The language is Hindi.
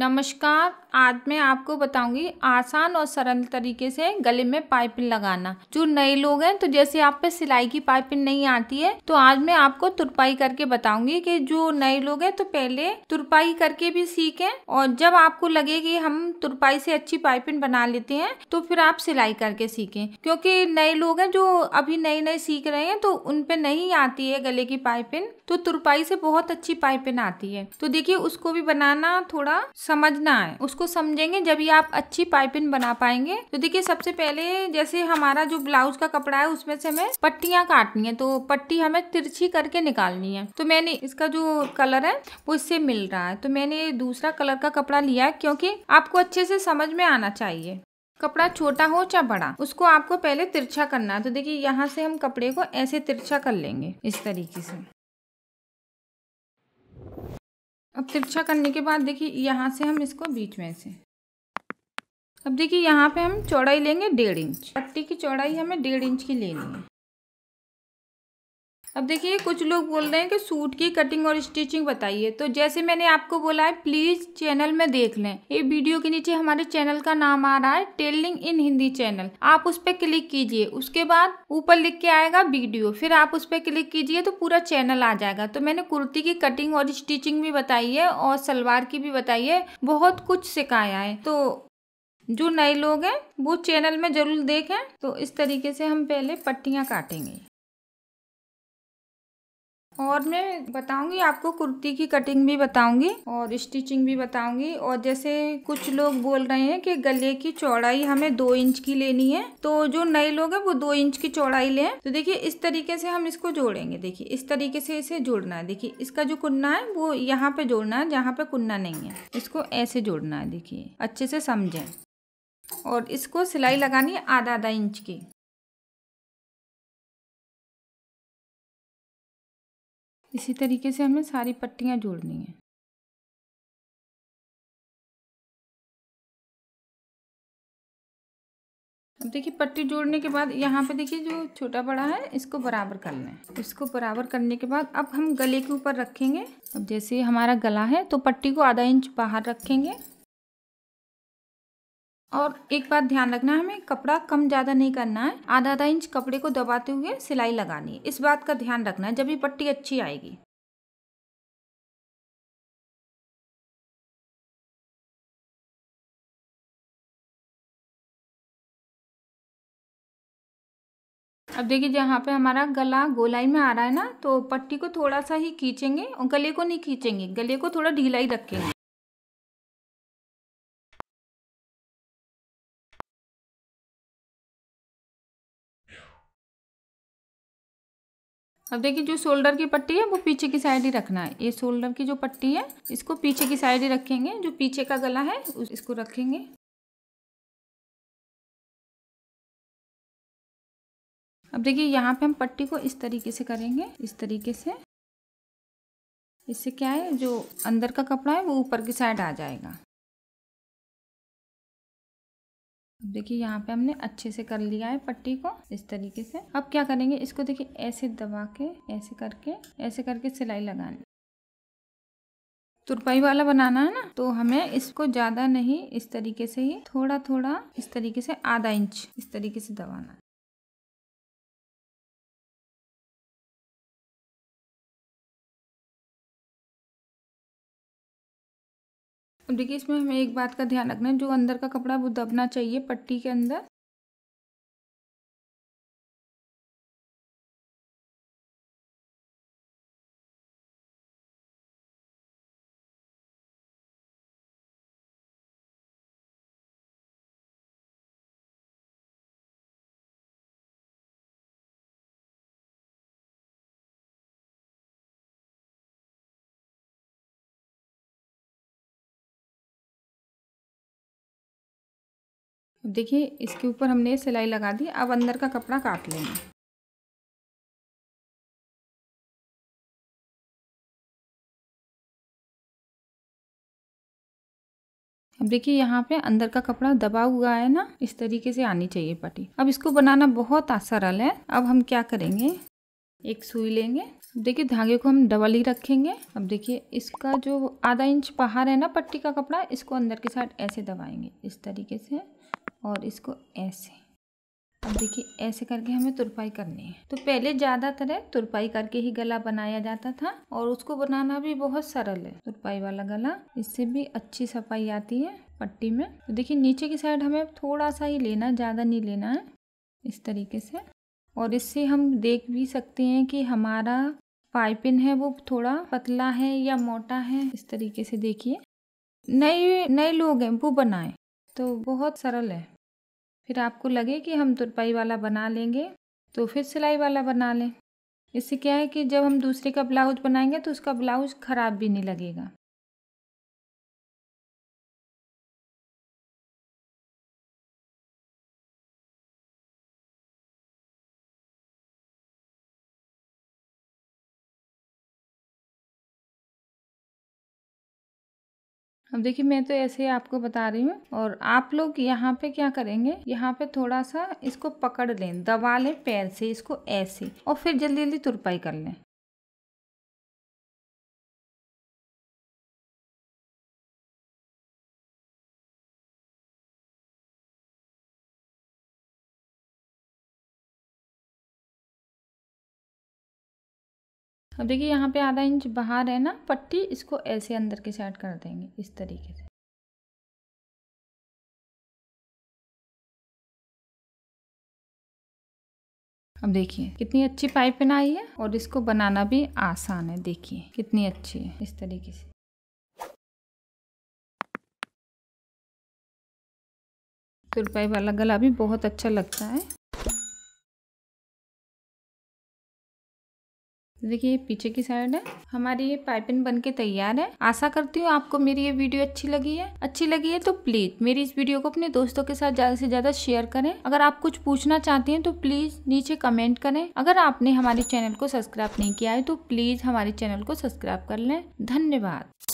नमस्कार आज मैं आपको बताऊंगी आसान और सरल तरीके से गले में पाइपिंग लगाना जो नए लोग हैं तो जैसे आप पे सिलाई की पाइपिंग नहीं आती है तो आज मैं आपको तुरपाई करके बताऊंगी कि जो नए लोग हैं तो पहले तुरपाई करके भी सीखें और जब आपको लगे कि हम तुरपाई से अच्छी पाइपिंग बना लेते हैं तो फिर आप सिलाई करके सीखें क्योंकि नए लोग हैं जो अभी नए नए सीख रहे हैं तो उनपे नहीं आती है गले की पाइपिंग तो तुरपाई से बहुत अच्छी पाइपिंग आती है तो देखिये उसको भी बनाना थोड़ा समझना है उसको समझेंगे जब ही आप अच्छी पाइपिंग बना पाएंगे तो देखिए सबसे पहले जैसे हमारा जो ब्लाउज का कपड़ा है उसमें से हमें पट्टियां काटनी है तो पट्टी हमें तिरछी करके निकालनी है तो मैंने इसका जो कलर है वो इससे मिल रहा है तो मैंने दूसरा कलर का कपड़ा लिया है क्योंकि आपको अच्छे से समझ में आना चाहिए कपड़ा छोटा हो चाहे बड़ा उसको आपको पहले तिरछा करना है तो देखिए यहाँ से हम कपड़े को ऐसे तिरछा कर लेंगे इस तरीके से अब तिरछा करने के बाद देखिए यहाँ से हम इसको बीच में से अब देखिए यहाँ पे हम चौड़ाई लेंगे डेढ़ इंच पट्टी की चौड़ाई हमें डेढ़ इंच की लेनी है अब देखिए कुछ लोग बोल रहे हैं कि सूट की कटिंग और स्टिचिंग बताइए तो जैसे मैंने आपको बोला है प्लीज चैनल में देख लें ये वीडियो के नीचे हमारे चैनल का नाम आ रहा है टेलिंग इन हिंदी चैनल आप उस पर क्लिक कीजिए उसके बाद ऊपर लिख के आएगा वीडियो फिर आप उस पर क्लिक कीजिए तो पूरा चैनल आ जाएगा तो मैंने कुर्ती की कटिंग और स्टिचिंग भी बताई है और सलवार की भी बताई है बहुत कुछ सिखाया है तो जो नए लोग हैं वो चैनल में जरूर देखें तो इस तरीके से हम पहले पट्टियाँ काटेंगे और मैं बताऊंगी आपको कुर्ती की कटिंग भी बताऊंगी और स्टिचिंग भी बताऊंगी और जैसे कुछ लोग बोल रहे हैं कि गले की चौड़ाई हमें दो इंच की लेनी है तो जो नए लोग हैं वो दो इंच की चौड़ाई लें तो देखिए इस तरीके से हम इसको जोड़ेंगे देखिए इस तरीके से इसे जोड़ना है देखिए इसका जो कुन्ना है वो यहाँ पे जोड़ना है जहाँ पे कुन्ना नहीं है इसको ऐसे जोड़ना है देखिए अच्छे से समझें और इसको सिलाई लगानी है आधा आधा इंच की इसी तरीके से हमें सारी पट्टियाँ जोड़नी हैं अब देखिए पट्टी जोड़ने के बाद यहाँ पे देखिए जो छोटा बड़ा है इसको बराबर करना है इसको बराबर करने के बाद अब हम गले के ऊपर रखेंगे अब जैसे हमारा गला है तो पट्टी को आधा इंच बाहर रखेंगे और एक बात ध्यान रखना है हमें कपड़ा कम ज़्यादा नहीं करना है आधा आधा इंच कपड़े को दबाते हुए सिलाई लगानी है इस बात का ध्यान रखना है जब ये पट्टी अच्छी आएगी अब देखिए जहाँ पे हमारा गला गोलाई में आ रहा है ना तो पट्टी को थोड़ा सा ही खींचेंगे और गले को नहीं खींचेंगे गले को थोड़ा ढीलाई रखेंगे अब देखिए जो शोल्डर की पट्टी है वो पीछे की साइड ही रखना है ये शोल्डर की जो पट्टी है इसको पीछे की साइड ही रखेंगे जो पीछे का गला है इसको रखेंगे अब देखिए यहाँ पे हम पट्टी को इस तरीके से करेंगे इस तरीके से इससे क्या है जो अंदर का कपड़ा है वो ऊपर की साइड आ जाएगा देखिए यहाँ पे हमने अच्छे से कर लिया है पट्टी को इस तरीके से अब क्या करेंगे इसको देखिए ऐसे दबा के ऐसे करके ऐसे करके सिलाई लगानी तुरपाई वाला बनाना है ना तो हमें इसको ज़्यादा नहीं इस तरीके से ही थोड़ा थोड़ा इस तरीके से आधा इंच इस तरीके से दबाना देखिए इसमें हमें एक बात का ध्यान रखना है जो अंदर का कपड़ा वो दबना चाहिए पट्टी के अंदर देखिए इसके ऊपर हमने सिलाई लगा दी अब अंदर का कपड़ा काट लेंगे अब देखिए यहाँ पे अंदर का कपड़ा दबा हुआ है ना इस तरीके से आनी चाहिए पट्टी अब इसको बनाना बहुत सरल है अब हम क्या करेंगे एक सुई लेंगे देखिए धागे को हम डबल ही रखेंगे अब देखिए इसका जो आधा इंच बाहर है ना पट्टी का कपड़ा इसको अंदर के साइड ऐसे दबाएंगे इस तरीके से और इसको ऐसे अब देखिए ऐसे करके हमें तुरपाई करनी है तो पहले ज़्यादातर है तुरपाई करके ही गला बनाया जाता था और उसको बनाना भी बहुत सरल है तुरपाई वाला गला इससे भी अच्छी सफाई आती है पट्टी में तो देखिए नीचे की साइड हमें थोड़ा सा ही लेना है ज़्यादा नहीं लेना है इस तरीके से और इससे हम देख भी सकते हैं कि हमारा पाइपिन है वो थोड़ा पतला है या मोटा है इस तरीके से देखिए नए नए लोग हैं वो बनाएं तो बहुत सरल है फिर आपको लगे कि हम तुरपाई वाला बना लेंगे तो फिर सिलाई वाला बना लें इससे क्या है कि जब हम दूसरे का ब्लाउज बनाएंगे तो उसका ब्लाउज ख़राब भी नहीं लगेगा अब देखिए मैं तो ऐसे ही आपको बता रही हूँ और आप लोग यहाँ पे क्या करेंगे यहाँ पे थोड़ा सा इसको पकड़ लें दबा लें पैर से इसको ऐसे और फिर जल्दी जल्दी तुरपाई कर लें अब देखिए यहाँ पे आधा इंच बाहर है ना पट्टी इसको ऐसे अंदर की साइड कर देंगे इस तरीके से अब देखिए कितनी अच्छी पाइप बनाई है और इसको बनाना भी आसान है देखिए कितनी अच्छी है इस तरीके से तुरपाई वाला गला भी बहुत अच्छा लगता है देखिए पीछे की साइड है हमारी ये पाइपिंग बन के तैयार है आशा करती हूँ आपको मेरी ये वीडियो अच्छी लगी है अच्छी लगी है तो प्लीज मेरी इस वीडियो को अपने दोस्तों के साथ ज्यादा से ज्यादा शेयर करें अगर आप कुछ पूछना चाहते हैं तो प्लीज नीचे कमेंट करें अगर आपने हमारे चैनल को सब्सक्राइब नहीं किया है तो प्लीज हमारे चैनल को सब्सक्राइब कर लें धन्यवाद